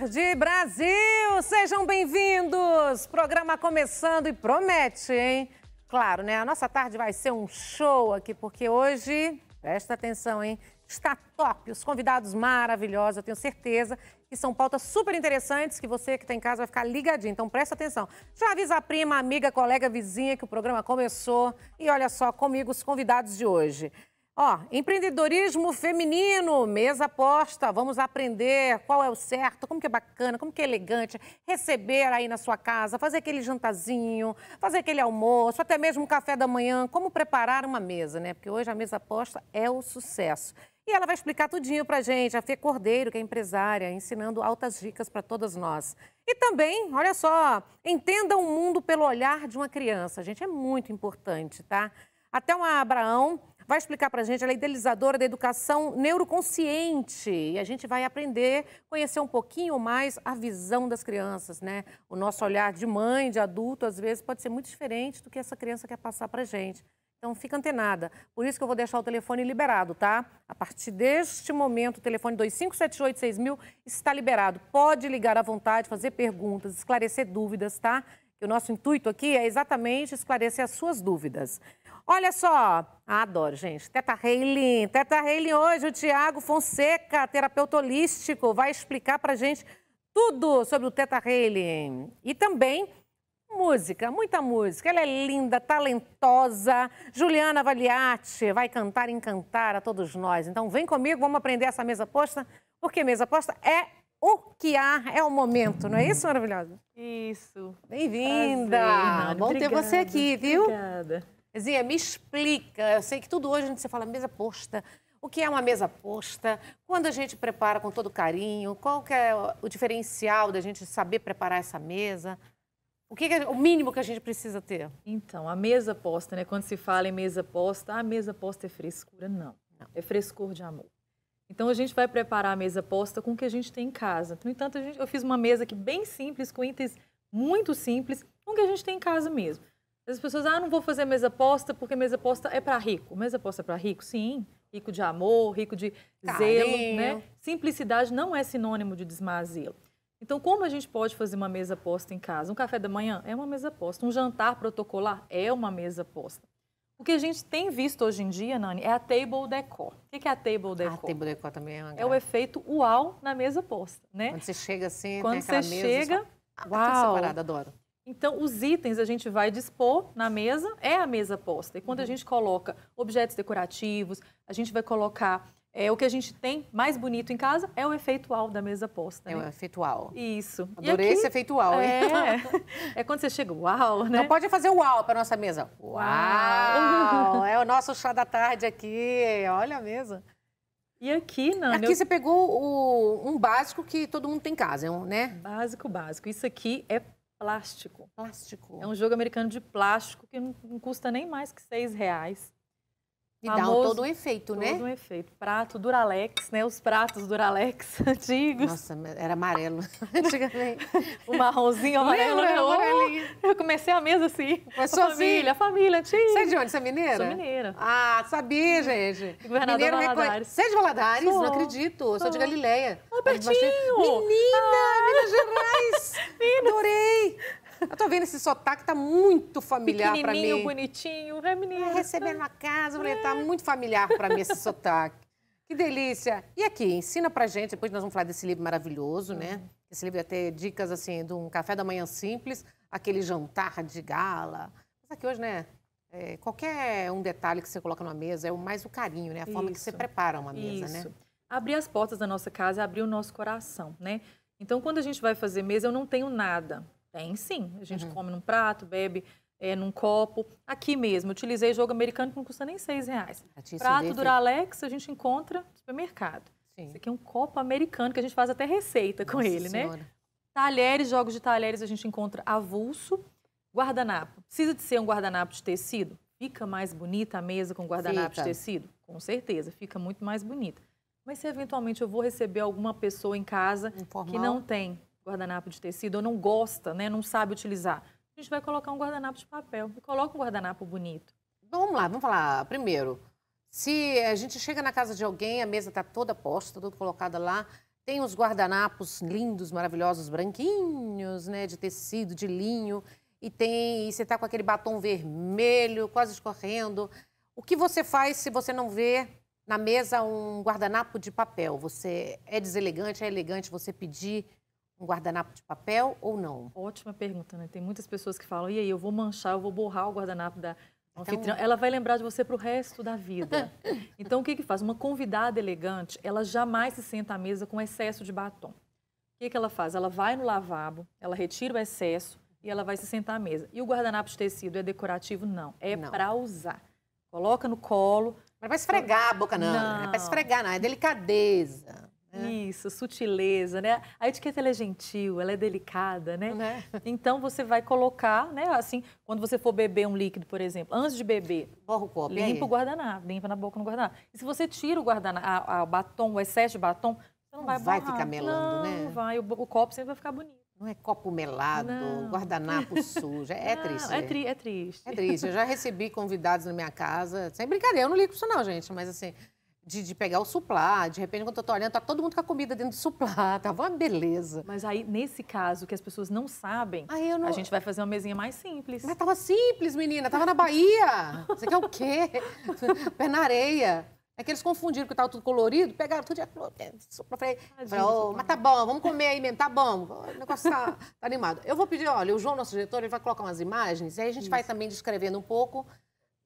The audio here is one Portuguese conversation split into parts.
tarde, Brasil! Sejam bem-vindos! Programa começando e promete, hein? Claro, né? A nossa tarde vai ser um show aqui, porque hoje, presta atenção, hein? Está top, os convidados maravilhosos, eu tenho certeza que são pautas super interessantes que você que está em casa vai ficar ligadinho. Então presta atenção. Já avisa a prima, amiga, colega, vizinha que o programa começou. E olha só comigo os convidados de hoje. Ó, empreendedorismo feminino, mesa aposta. Vamos aprender qual é o certo, como que é bacana, como que é elegante receber aí na sua casa, fazer aquele jantazinho, fazer aquele almoço, até mesmo um café da manhã, como preparar uma mesa, né? Porque hoje a mesa aposta é o sucesso. E ela vai explicar tudinho pra gente, a Fê Cordeiro, que é empresária, ensinando altas dicas para todas nós. E também, olha só, entenda o mundo pelo olhar de uma criança. Gente, é muito importante, tá? Até uma Abraão vai explicar para a gente. Ela é idealizadora da educação neuroconsciente e a gente vai aprender, conhecer um pouquinho mais a visão das crianças, né? O nosso olhar de mãe, de adulto, às vezes pode ser muito diferente do que essa criança quer passar para a gente. Então fica antenada. Por isso que eu vou deixar o telefone liberado, tá? A partir deste momento, o telefone 25786000 está liberado. Pode ligar à vontade, fazer perguntas, esclarecer dúvidas, tá? E o nosso intuito aqui é exatamente esclarecer as suas dúvidas. Olha só, adoro, gente. Teta Reiling. Teta Reiling hoje, o Tiago Fonseca, terapeuta holístico, vai explicar pra gente tudo sobre o Teta Reiling. E também música, muita música. Ela é linda, talentosa. Juliana Valiati vai cantar e encantar a todos nós. Então vem comigo, vamos aprender essa mesa posta, porque mesa posta é o que há é o momento, não é isso, maravilhosa? Isso. Bem-vinda. Bom obrigada, ter você aqui, viu? Obrigada. Zinha, me explica. Eu sei que tudo hoje a gente fala mesa posta. O que é uma mesa posta? Quando a gente prepara com todo carinho? Qual que é o diferencial da gente saber preparar essa mesa? O que é o mínimo que a gente precisa ter? Então, a mesa posta, né? Quando se fala em mesa posta, a ah, mesa posta é frescura, não. não. É frescor de amor. Então a gente vai preparar a mesa posta com o que a gente tem em casa. No entanto, gente, eu fiz uma mesa aqui bem simples, com itens muito simples, com o que a gente tem em casa mesmo. As pessoas, ah, não vou fazer mesa posta porque mesa posta é para rico. Mesa posta é para rico? Sim. Rico de amor, rico de Carinho. zelo, né? Simplicidade não é sinônimo de desmazelo. Então, como a gente pode fazer uma mesa posta em casa? Um café da manhã é uma mesa posta. Um jantar protocolar é uma mesa posta. O que a gente tem visto hoje em dia, Nani, é a table decor. O que é a table ah, decor? A table decor também é uma grande. É o efeito uau na mesa posta, né? Quando você chega assim, Quando você mesa, chega, só... ah, uau. separada, adoro. Então, os itens a gente vai dispor na mesa, é a mesa posta. E quando uhum. a gente coloca objetos decorativos, a gente vai colocar é, o que a gente tem mais bonito em casa é o efeito al da mesa posta. É né? o efeito al. Isso. Adorei aqui, esse efeito al, é, hein? É, quando você chega, uau, né? Não pode fazer o uau para nossa mesa. Uau. É o nosso chá da tarde aqui, olha a mesa. E aqui, não. Aqui eu... você pegou o, um básico que todo mundo tem em casa, é né? Básico, básico. Isso aqui é plástico. Plástico. É um jogo americano de plástico que não, não custa nem mais que seis reais. E dá todo um efeito, todo né? Todo um efeito. Prato Duralex, né? Os pratos Duralex antigos. Nossa, era amarelo antigamente. o marronzinho amarelo. Lembra, né? oh, eu, eu comecei a mesa assim. mas a família, assim. família, tio. Você é de onde? Você é mineira? Sou mineira. Ah, sabia, gente. Governador Mineiro Valadares. Você é de Valadares? Sou. Não acredito. Eu sou de Galileia. Ah, pertinho. Menina, ah. Minas Gerais. Minas. Adorei. Eu tô vendo esse sotaque, tá muito familiar para mim. bonitinho, é menino. É, recebendo uma casa, tá é. tá muito familiar para mim esse sotaque. Que delícia. E aqui, ensina pra gente, depois nós vamos falar desse livro maravilhoso, né? Uhum. Esse livro ia ter dicas, assim, de um café da manhã simples, aquele jantar de gala. Mas aqui hoje, né, é, qualquer um detalhe que você coloca numa mesa é mais o carinho, né? A forma Isso. que você prepara uma mesa, né? Isso. né? Abrir as portas da nossa casa, é abrir o nosso coração, né? Então, quando a gente vai fazer mesa, eu não tenho nada. Tem sim. A gente uhum. come num prato, bebe é, num copo. Aqui mesmo, utilizei jogo americano que não custa nem seis reais. Prato Duralex a gente encontra no supermercado. Sim. Esse aqui é um copo americano que a gente faz até receita com Nossa ele, né? senhora. né? Talheres, jogos de talheres a gente encontra avulso. Guardanapo. Precisa de ser um guardanapo de tecido? Fica mais bonita a mesa com guardanapo fica. de tecido? Com certeza, fica muito mais bonita. Mas se eventualmente eu vou receber alguma pessoa em casa Informal. que não tem guardanapo de tecido ou não gosta, né, não sabe utilizar, a gente vai colocar um guardanapo de papel e coloca um guardanapo bonito. Vamos lá, vamos falar primeiro. Se a gente chega na casa de alguém, a mesa está toda posta, tudo colocada lá, tem os guardanapos lindos, maravilhosos, branquinhos, né, de tecido, de linho, e tem, e você está com aquele batom vermelho, quase escorrendo. O que você faz se você não vê na mesa um guardanapo de papel? Você é deselegante, é elegante você pedir um guardanapo de papel ou não? Ótima pergunta, né? Tem muitas pessoas que falam, e aí, eu vou manchar, eu vou borrar o guardanapo da então anfitriã. Então... Ela vai lembrar de você para o resto da vida. então, o que que faz? Uma convidada elegante, ela jamais se senta à mesa com excesso de batom. O que, que ela faz? Ela vai no lavabo, ela retira o excesso e ela vai se sentar à mesa. E o guardanapo de tecido é decorativo? Não, é para usar. Coloca no colo. Não é para esfregar a boca, não. Não, é não é para esfregar, não. É delicadeza. É. Isso, sutileza, né? A etiqueta é gentil, ela é delicada, né? né? Então você vai colocar, né? Assim, quando você for beber um líquido, por exemplo, antes de beber, Borra o copo, limpa o guardanapo, limpa na boca no guardanapo. E se você tira o guardanapo, o batom, o excesso de batom, você não, não vai borrar. Vai ficar melando, não, né? Não vai, o, o copo sempre vai ficar bonito. Não é copo melado, não. guardanapo sujo. É, é não, triste. É, tri, é triste. É triste. Eu já recebi convidados na minha casa, sem brincadeira, eu não ligo isso, não, gente, mas assim de, de, pegar o suplá, de repente, quando eu tô olhando, tá todo mundo com a comida dentro do suplá, tava uma beleza. Mas aí, nesse caso, que as pessoas não sabem, não... a gente vai fazer uma mesinha mais simples. Mas tava simples, menina, tava na Bahia. Você quer é o quê? Pé na areia. É que eles confundiram que estava tudo colorido, pegaram tudo e eu falei, falei oh, mas tá bom, vamos comer aí mesmo, tá bom, o negócio tá, tá, animado. Eu vou pedir, olha, o João, nosso diretor, ele vai colocar umas imagens e aí a gente Isso. vai também descrevendo um pouco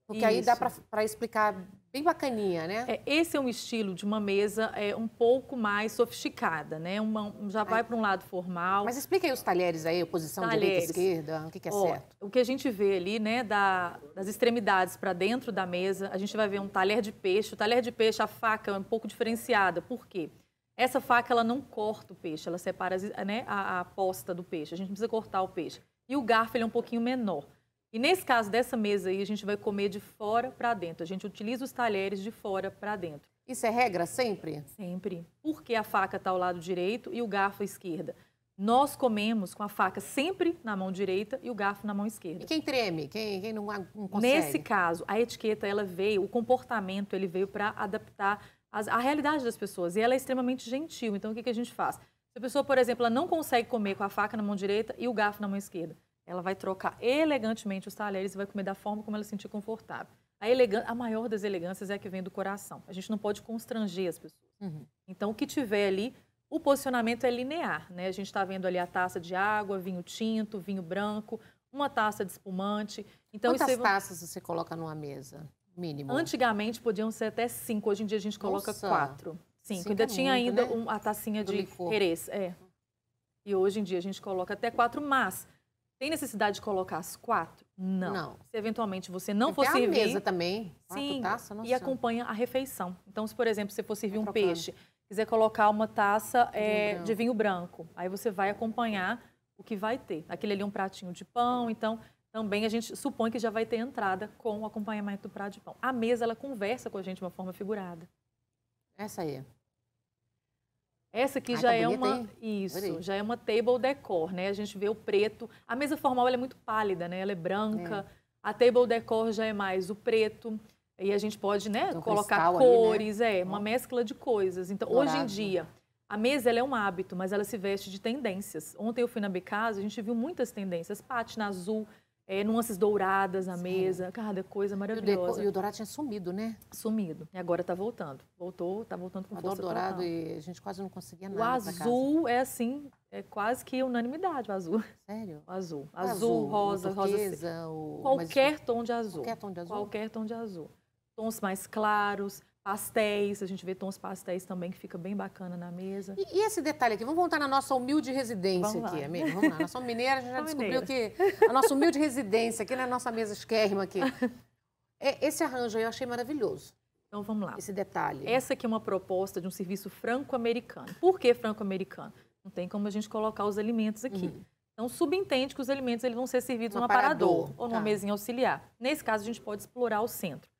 porque Isso. aí dá para explicar bem bacaninha, né? É, esse é um estilo de uma mesa é, um pouco mais sofisticada, né? Uma, já vai para um lado formal. Mas explica aí os talheres aí, posição talheres. direita, esquerda, o que, que é Ó, certo? O que a gente vê ali, né, da, das extremidades para dentro da mesa, a gente vai ver um talher de peixe. O talher de peixe, a faca é um pouco diferenciada. Por quê? Essa faca, ela não corta o peixe, ela separa né, a, a posta do peixe. A gente precisa cortar o peixe. E o garfo, ele é um pouquinho menor. E nesse caso dessa mesa aí, a gente vai comer de fora para dentro. A gente utiliza os talheres de fora para dentro. Isso é regra sempre? Sempre. Porque a faca está ao lado direito e o garfo à esquerda. Nós comemos com a faca sempre na mão direita e o garfo na mão esquerda. E quem treme? Quem, quem não, não, consegue? Nesse caso, a etiqueta ela veio, o comportamento ele veio para adaptar as, a realidade das pessoas e ela é extremamente gentil. Então o que, que a gente faz? Se a pessoa, por exemplo, ela não consegue comer com a faca na mão direita e o garfo na mão esquerda, ela vai trocar elegantemente os talheres e vai comer da forma como ela se sentir confortável. A, elegância, a maior das elegâncias é a que vem do coração. A gente não pode constranger as pessoas. Uhum. Então, o que tiver ali, o posicionamento é linear, né? A gente está vendo ali a taça de água, vinho tinto, vinho branco, uma taça de espumante. Então, Quantas isso... taças você coloca numa mesa, mínimo? Antigamente podiam ser até cinco, hoje em dia a gente coloca Nossa. quatro. Cinco. cinco ainda é tinha muito, ainda né? um, a tacinha Do de querês. É. E hoje em dia a gente coloca até quatro, mas tem necessidade de colocar as quatro? Não. não. Se eventualmente você não Porque for é servir. a mesa também. Sim. Taça, e acompanha a refeição. Então, se por exemplo você for servir um peixe, quiser colocar uma taça é, de, eh, vinho branco, aí você vai acompanhar o que vai ter. Aquele ali é um pratinho de pão, então também a gente supõe que já vai ter entrada com o acompanhamento do prato de pão. A mesa ela conversa com a gente de uma forma figurada. Essa aí. Essa aqui Ai, já tá é uma isso, já é uma table decor, né? A gente vê o preto. A mesa formal é muito pálida, né? Ela é branca. É. A table decor já é mais o preto. E a gente pode, né, então, colocar né? cores, né? é, uma mescla de coisas. Então, Dourado. hoje em dia, a mesa é um hábito, mas ela se veste de tendências. Ontem eu fui na Becasa, a gente viu muitas tendências, pátina azul, é, nuances douradas na Sim. mesa, cada coisa maravilhosa. E o, dourado tinha sumido, né? Sumido. E agora está voltando. Voltou, está voltando com Adoro força. Adoro dourado e a gente quase não conseguia nada. O azul é assim, é quase que unanimidade o azul. Sério? O azul. O azul, azul, rosa, turquesa, rosa. O... Qualquer Mas... tom de azul. Qualquer tom de azul. Qualquer tom de azul. Tons mais claros, pastéis, a gente vê tons pastéis também, que fica bem bacana na mesa. E, e esse detalhe aqui, vamos voltar na nossa humilde residência vamos aqui, lá. amigo. Vamos lá, nossa mineira, a gente já descobriu mineira. que a nossa humilde residência aqui na né, nossa mesa esquérrima aqui. É, esse arranjo aí eu achei maravilhoso. Então vamos lá. Esse detalhe. Essa aqui é uma proposta de um serviço franco-americano. Por que franco-americano? Não tem como a gente colocar os alimentos aqui. Uhum. Então, subentende que os alimentos eles vão ser servidos um no aparador, aparador ou numa tá. mesinha auxiliar. Nesse caso, a gente pode explorar o centro.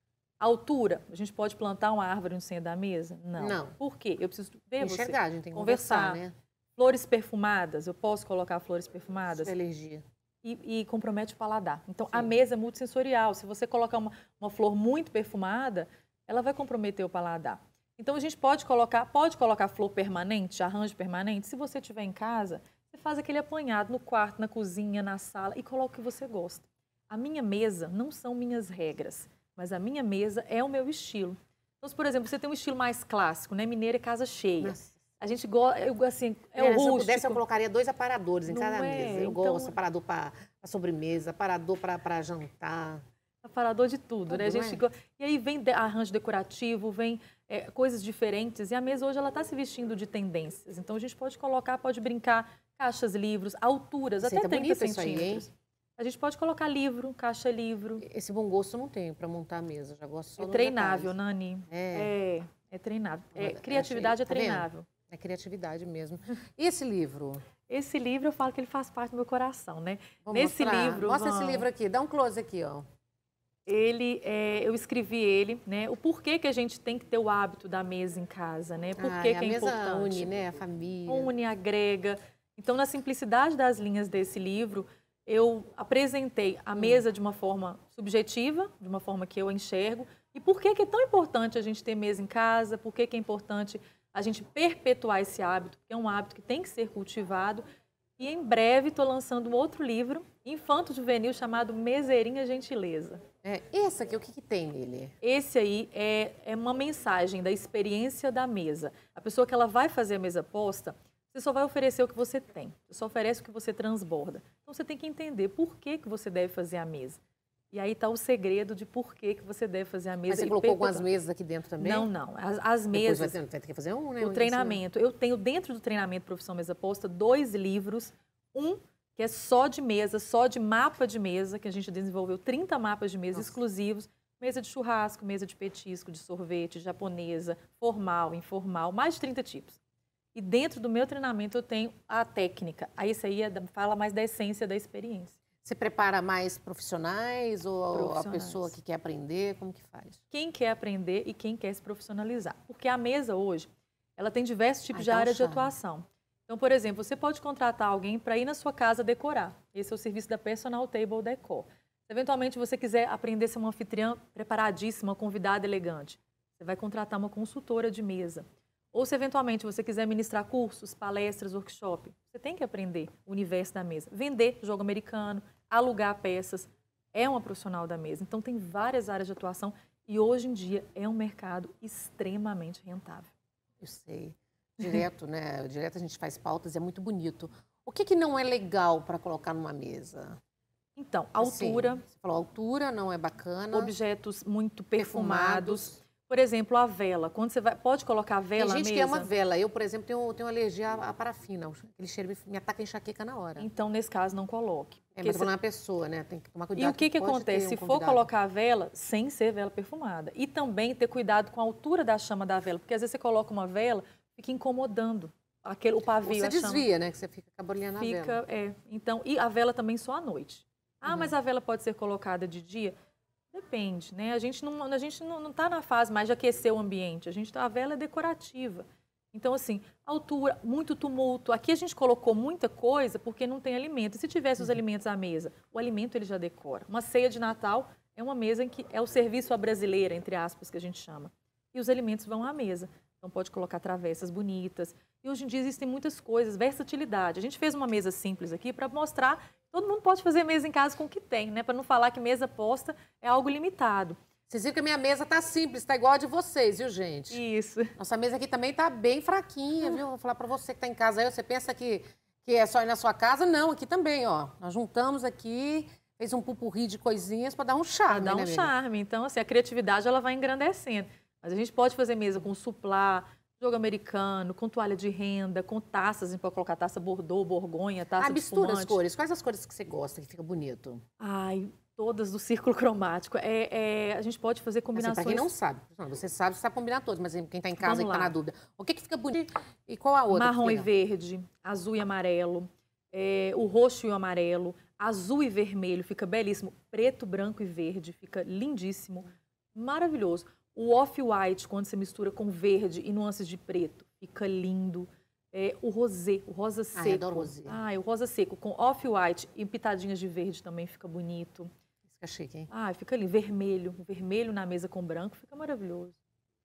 Altura, a gente pode plantar uma árvore no centro da mesa? Não. Não. Por quê? Eu preciso ver Enxergar, você. a gente tem que conversar, conversar. né? Flores perfumadas, eu posso colocar flores perfumadas? Isso é alergia. E, e, compromete o paladar. Então, Sim. a mesa é multissensorial. Se você colocar uma, uma flor muito perfumada, ela vai comprometer o paladar. Então, a gente pode colocar, pode colocar flor permanente, arranjo permanente. Se você tiver em casa, você faz aquele apanhado no quarto, na cozinha, na sala e coloca o que você gosta. A minha mesa não são minhas regras mas a minha mesa é o meu estilo. Então, por exemplo, você tem um estilo mais clássico, né? Mineira é casa cheia. Nossa. A gente gosta, assim, é, é rústico. Se eu pudesse, eu colocaria dois aparadores em Não cada é. mesa. Eu então, gosto aparador para sobremesa, aparador para jantar. Aparador de tudo, tudo né? A gente é? E aí vem arranjo decorativo, vem é, coisas diferentes. E a mesa hoje ela está se vestindo de tendências. Então a gente pode colocar, pode brincar, caixas, livros, alturas, até tá 30 centímetros. Aí, a gente pode colocar livro, caixa livro. Esse bom gosto eu não tenho para montar a mesa, já gosto só É treinável, Nani. É. é. É, treinável. É, é, é criatividade assim, é tá treinável. Tá é criatividade mesmo. E esse livro? Esse livro eu falo que ele faz parte do meu coração, né? Vou Nesse mostrar. livro. Mostra vamos... esse livro aqui, dá um close aqui, ó. Ele, é, eu escrevi ele, né? O porquê que a gente tem que ter o hábito da mesa em casa, né? Por que, que é importante? Une, né? A família. Une, agrega. Então, na simplicidade das linhas desse livro, eu apresentei a hum. mesa de uma forma subjetiva, de uma forma que eu enxergo, e por que, é tão importante a gente ter mesa em casa, por que, é importante a gente perpetuar esse hábito, que é um hábito que tem que ser cultivado. E em breve estou lançando um outro livro, Infanto Juvenil, chamado Meseirinha Gentileza. É, esse aqui, o que, que tem nele? Esse aí é, é uma mensagem da experiência da mesa. A pessoa que ela vai fazer a mesa posta, você só vai oferecer o que você tem. Você só oferece o que você transborda. Então você tem que entender por que, que você deve fazer a mesa. E aí está o segredo de por que, que você deve fazer a mesa. Mas você colocou algumas mesas aqui dentro também? Não, não. As, as mesas. Vai ter, vai ter que fazer um, né? O um treinamento. Ensino. Eu tenho dentro do treinamento Profissão Mesa Posta dois livros. Um que é só de mesa, só de mapa de mesa, que a gente desenvolveu 30 mapas de mesa Nossa. exclusivos. Mesa de churrasco, mesa de petisco, de sorvete, japonesa, formal, informal, mais de 30 tipos. E dentro do meu treinamento eu tenho a técnica. Aí isso aí é, fala mais da essência da experiência. Você prepara mais profissionais ou profissionais. a pessoa que quer aprender? Como que faz? Quem quer aprender e quem quer se profissionalizar. Porque a mesa hoje, ela tem diversos tipos Ai, ah, de tá então áreas de atuação. Então, por exemplo, você pode contratar alguém para ir na sua casa decorar. Esse é o serviço da Personal Table Decor. Se eventualmente você quiser aprender a ser uma anfitriã preparadíssima, uma convidada elegante, você vai contratar uma consultora de mesa. Ou se eventualmente você quiser ministrar cursos, palestras, workshop, você tem que aprender o universo da mesa. Vender jogo americano, alugar peças, é uma profissional da mesa. Então tem várias áreas de atuação e hoje em dia é um mercado extremamente rentável. Eu sei. Direto, né? Direto a gente faz pautas, é muito bonito. O que, que não é legal para colocar numa mesa? Então, assim, altura. Assim, você falou altura, não é bacana. Objetos muito perfumados. perfumados por exemplo, a vela. Quando você vai, pode colocar a vela Tem gente mesa? que ama vela. Eu, por exemplo, tenho, tenho alergia à parafina. Aquele cheiro me, me ataca enxaqueca na hora. Então, nesse caso, não coloque. É, mas você... É uma pessoa, né? Tem que tomar cuidado. E o que, que, que acontece? Um se for colocar a vela, sem ser vela perfumada. E também ter cuidado com a altura da chama da vela. Porque às vezes você coloca uma vela, fica incomodando aquele, o pavio. Você desvia, chama. né? Que você fica cabolinhando a vela. Fica, é. Então, e a vela também só à noite. Ah, uhum. mas a vela pode ser colocada de dia? Depende, né? A gente não a gente não está na fase mais de aquecer o ambiente. A gente tá, a vela é decorativa. Então assim, altura, muito tumulto. Aqui a gente colocou muita coisa porque não tem alimento. E se tivesse os uhum. alimentos à mesa, o alimento ele já decora. Uma ceia de Natal é uma mesa em que é o serviço à brasileira, entre aspas, que a gente chama. E os alimentos vão à mesa. Então pode colocar travessas bonitas. E hoje em dia existem muitas coisas, versatilidade. A gente fez uma mesa simples aqui para mostrar Todo mundo pode fazer mesa em casa com o que tem, né? Para não falar que mesa posta é algo limitado. Vocês viram que a minha mesa tá simples, tá igual a de vocês, viu, gente? Isso. Nossa mesa aqui também tá bem fraquinha, viu? Vou falar para você que tá em casa aí, você pensa que, que é só ir na sua casa? Não, aqui também, ó. Nós juntamos aqui, fez um pupurri de coisinhas para dar um charme, pra dar né, um né, charme. Então, assim, a criatividade ela vai engrandecendo. Mas a gente pode fazer mesa com suplá, jogo americano, com toalha de renda, com taças, para colocar taça bordô, borgonha, taça ah, mistura as cores. Quais as cores que você gosta, que fica bonito? Ai, todas do círculo cromático. É, é a gente pode fazer assim, combinações... Assim, para quem não sabe, você sabe, você sabe combinar todas, mas assim, quem está em casa e está na dúvida. O que, que fica bonito e qual a outra? Marrom e verde, azul e amarelo, é, o roxo e o amarelo, azul e vermelho, fica belíssimo. Preto, branco e verde, fica lindíssimo, maravilhoso. O off-white, quando você mistura com verde e nuances de preto, fica lindo. É, o rosé, o rosa seco. Ah, adoro rosé. Ah, o rosa seco com off-white e pitadinhas de verde também fica bonito. Fica chique, hein? Ah, fica ali Vermelho. Vermelho na mesa com branco fica maravilhoso.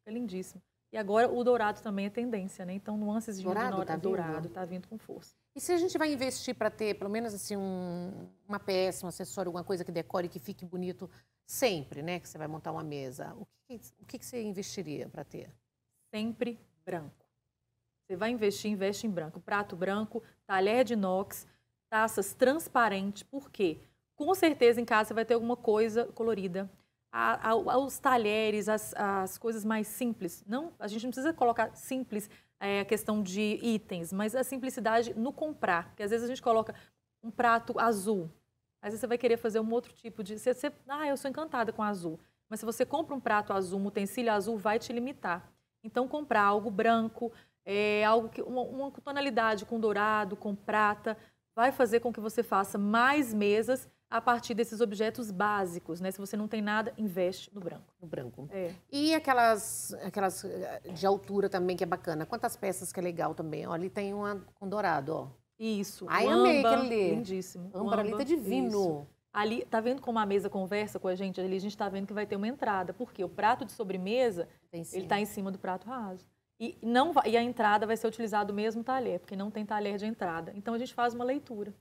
Fica lindíssimo. E agora o dourado também é tendência, né? Então, nuances de dourado está é dourado tá vindo com força. E se a gente vai investir para ter, pelo menos assim, um, uma peça, um acessório, alguma coisa que decore que fique bonito sempre, né? Que você vai montar uma mesa, o que, o que você investiria para ter? Sempre branco. Você vai investir, investe em branco. Prato branco, talher de inox, taças transparentes. Por quê? Com certeza em casa você vai ter alguma coisa colorida a, a, aos talheres, as, as coisas mais simples. Não, a gente não precisa colocar simples é, a questão de itens, mas a simplicidade no comprar. Porque às vezes a gente coloca um prato azul, às vezes você vai querer fazer um outro tipo de. Você, você, ah, eu sou encantada com azul. Mas se você compra um prato azul, um utensílio azul, vai te limitar. Então, comprar algo branco, é, algo que uma, uma tonalidade com dourado, com prata, vai fazer com que você faça mais mesas a partir desses objetos básicos, né? Se você não tem nada, investe no branco. No branco. É. E aquelas, aquelas eh, de altura também que é bacana. Quantas peças que é legal também. Olha, ali tem uma com dourado, ó. Isso. Ai, o amei amba, aquele. Lindíssimo. Âmbar ali tá divino. Isso. Ali, tá vendo como a mesa conversa com a gente? Ali a gente tá vendo que vai ter uma entrada, porque o prato de sobremesa, ele tá em cima do prato raso. E, não vai, e a entrada vai ser utilizado o mesmo talher, porque não tem talher de entrada. Então a gente faz uma leitura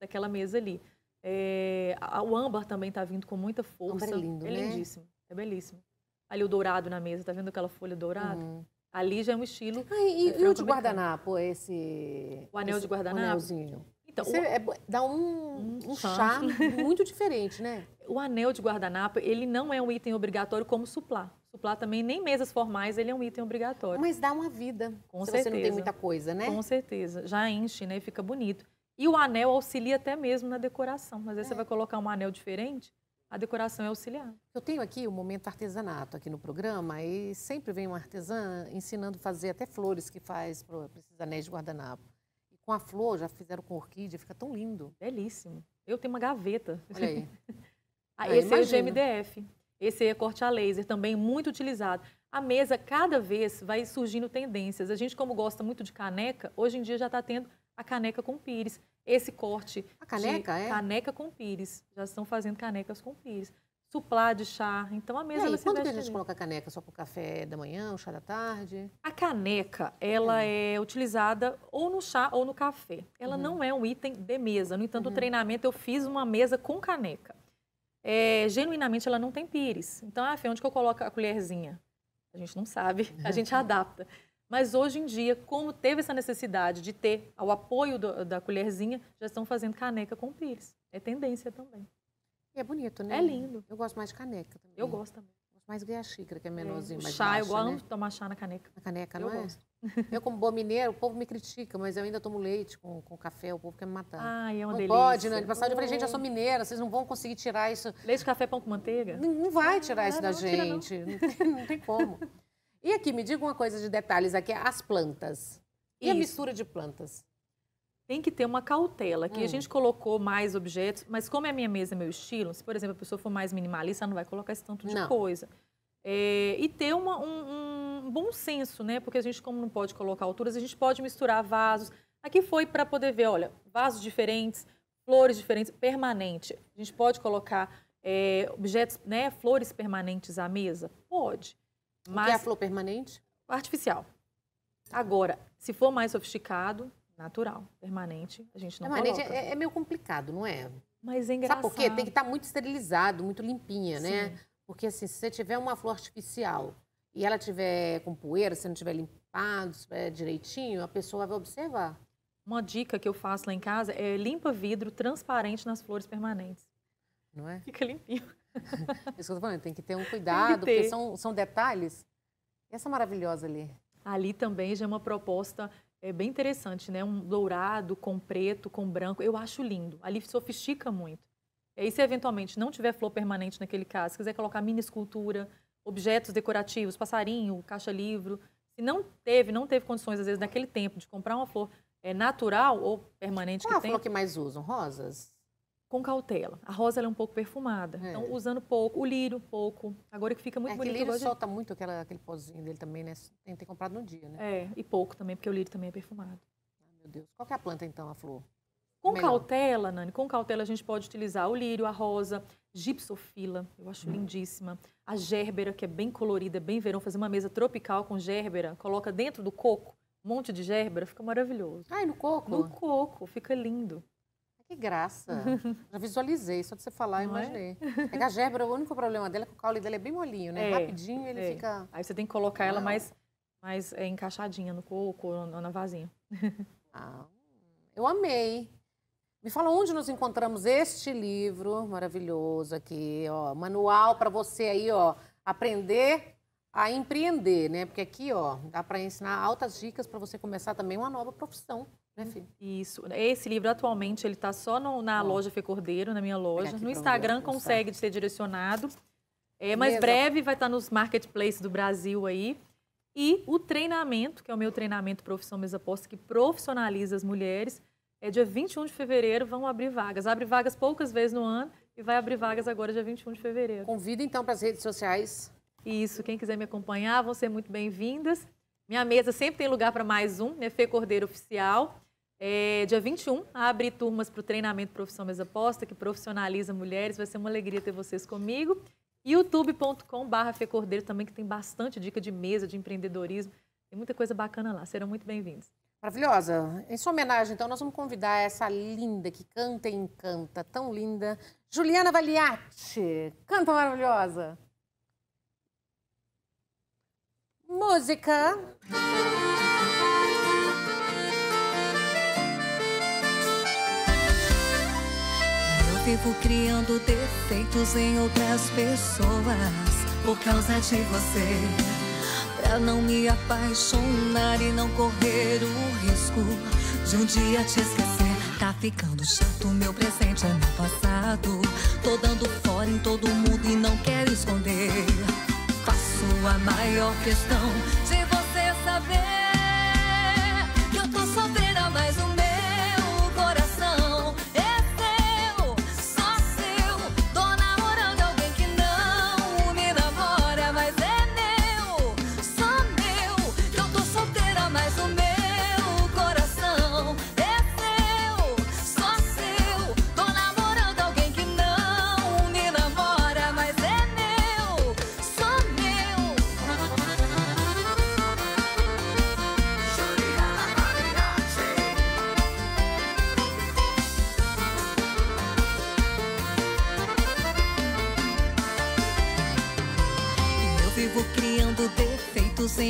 daquela mesa ali. É, o âmbar também está vindo com muita força. É, lindo, é né? lindíssimo, é belíssimo. Ali o dourado na mesa, tá vendo aquela folha dourada? Uhum. Ali já é um estilo. Ah, e, é, e o de guardanapo, esse. O anel esse, de guardanapo? O anelzinho. Então, o, é, dá um, um, um charme muito diferente, né? O anel de guardanapo, ele não é um item obrigatório como suplar também nem mesas formais ele é um item obrigatório. Mas dá uma vida. Com se certeza. você não tem muita coisa, né? Com certeza. Já enche, né? Fica bonito. E o anel auxilia até mesmo na decoração. Às vezes é. você vai colocar um anel diferente, a decoração é auxiliar. Eu tenho aqui o momento artesanato aqui no programa e sempre vem uma artesã ensinando a fazer até flores que faz para esses anéis de guardanapo. E com a flor, já fizeram com orquídea, fica tão lindo. Belíssimo. Eu tenho uma gaveta. Olha aí. Ah, ah, esse é o GMDF. Esse é corte a laser, também muito utilizado. A mesa, cada vez, vai surgindo tendências. A gente, como gosta muito de caneca, hoje em dia já está tendo a caneca com pires. Esse corte. A caneca, é? Caneca com pires. Já estão fazendo canecas com pires. Suplá de chá. Então a mesa. E aí, quando que a gente coloca a caneca? Só para o café da manhã, o chá da tarde? A caneca, ela é, é utilizada ou no chá ou no café. Ela uhum. não é um item de mesa. No entanto, uhum. o treinamento eu fiz uma mesa com caneca é, genuinamente ela não tem pires. Então, ah, Fê, onde que eu coloco a colherzinha? A gente não sabe, a gente adapta. Mas hoje em dia, como teve essa necessidade de ter o apoio do, da colherzinha, já estão fazendo caneca com pires. É tendência também. E é bonito, né? É lindo. Eu gosto mais de caneca também. Eu gosto também. Mas ganha a xícara, que é, é menorzinho, é. mais chá, baixa, eu gosto né? de tomar chá na caneca. Na caneca, eu não é? Eu, como boa mineira, o povo me critica, mas eu ainda tomo leite com, com café, o povo quer me matar. Ai, é uma não delícia. pode, né? De passava, eu falei, gente, eu sou mineira, vocês não vão conseguir tirar isso. Leite, café, pão com manteiga? Não, não vai ah, tirar ah, isso não, da gente. Tira, não. Tem, não. tem, como. E aqui, me diga uma coisa de detalhes aqui, as plantas. E isso. a mistura de plantas? tem que ter uma cautela, que hum. a gente colocou mais objetos, mas como é a minha mesa, meu estilo, se, por exemplo, a pessoa for mais minimalista, ela não vai colocar esse tanto de não. coisa. É, e ter uma, um, um, bom senso, né? Porque a gente, como não pode colocar alturas, a gente pode misturar vasos. Aqui foi para poder ver, olha, vasos diferentes, flores diferentes, permanente. A gente pode colocar é, objetos, né, flores permanentes à mesa? Pode. Mas... O que é a flor permanente? Artificial. Agora, se for mais sofisticado, natural, permanente, a gente não permanente coloca. É, é meio complicado, não é? Mas é engraçado. Sabe por quê? Tem que estar tá muito esterilizado, muito limpinha, né? Sim. né? Porque assim, se você tiver uma flor artificial e ela tiver com poeira, se não tiver limpado direitinho, a pessoa vai observar. Uma dica que eu faço lá em casa é limpa vidro transparente nas flores permanentes. Não é? Fica limpinho. Isso que eu tô falando, tem que ter um cuidado, ter. porque são, são detalhes. E essa maravilhosa ali? Ali também já é uma proposta é bem interessante, né? Um dourado com preto, com branco. Eu acho lindo. Ali sofistica muito. E se eventualmente não tiver flor permanente naquele caso, quiser colocar mini escultura, objetos decorativos, passarinho, caixa-livro, se não teve, não teve condições, às vezes, naquele tempo de comprar uma flor é, natural ou permanente Qual que é a tem? flor que mais usam? Rosas? com cautela. A rosa é um pouco perfumada, é. então usando pouco, o lírio pouco. Agora que fica muito é, bonito. O lírio solta muito aquela, aquele pozinho dele também, né? Tem que ter comprado no dia, né? É, e pouco também, porque o lírio também é perfumado. Ai, meu Deus. Qual que é a planta então, a flor? Com Melhor. cautela, Nani, com cautela a gente pode utilizar o lírio, a rosa, gipsofila, eu acho hum. lindíssima, a gérbera, que é bem colorida, bem verão, fazer uma mesa tropical com gérbera, coloca dentro do coco um monte de gérbera, fica maravilhoso. Ai, no coco? No coco, fica lindo. Que graça. Já visualizei, só de você falar, Não é? imaginei. É? é que a Gerbera, o único problema dela é que o caule dela é bem molinho, né? É, Rapidinho ele é. fica. Aí você tem que colocar ela mais, mais é, encaixadinha no coco ou na vasinha. Ah, eu amei. Me fala onde nos encontramos este livro maravilhoso aqui, ó. Manual para você aí, ó, aprender a empreender, né? Porque aqui, ó, dá para ensinar altas dicas para você começar também uma nova profissão. Né, Isso. Esse livro, atualmente, ele está só no, na Bom. loja Fê Cordeiro, na minha loja. No Instagram consegue ser direcionado. É, mas breve vai estar tá nos marketplaces do Brasil aí. E o treinamento, que é o meu treinamento Profissão Mesa Posta, que profissionaliza as mulheres, é dia 21 de fevereiro, vão abrir vagas. Abre vagas poucas vezes no ano e vai abrir vagas agora dia 21 de fevereiro. Convido então para as redes sociais. Isso, quem quiser me acompanhar, vão ser muito bem-vindas. Minha mesa sempre tem lugar para mais um, né? Fê Cordeiro Oficial. É, dia 21, abre turmas para o treinamento Profissão Mesa Posta, que profissionaliza mulheres. Vai ser uma alegria ter vocês comigo. youtube.com.br Fecordeiro também, que tem bastante dica de mesa, de empreendedorismo. Tem muita coisa bacana lá. Serão muito bem-vindos. Maravilhosa. Em sua homenagem, então, nós vamos convidar essa linda, que canta e encanta, tão linda, Juliana Valiati. Canta maravilhosa. Música. Eu vivo criando defeitos em outras pessoas por causa de você. Pra não me apaixonar e não correr o risco de um dia te esquecer. Tá ficando chato, meu presente é meu passado. Tô dando fora em todo mundo e não quero esconder. Faço a maior questão de você saber que eu tô sofrendo.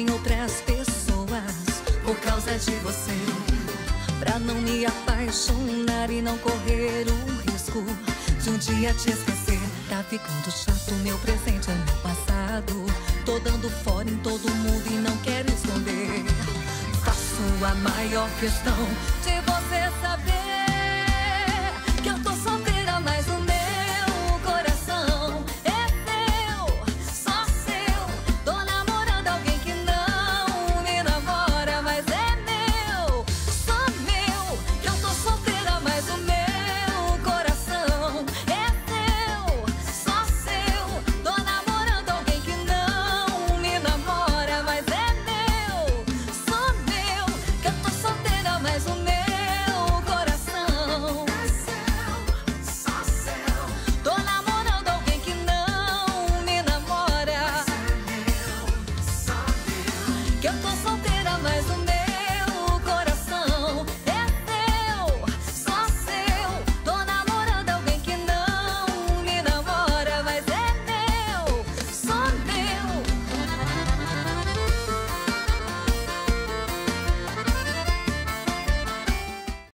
em outras pessoas por causa de você. Pra não me apaixonar e não correr o risco de um dia te esquecer. Tá ficando chato, meu presente é meu passado. Tô dando fora em todo mundo e não quero esconder. Faço a maior questão de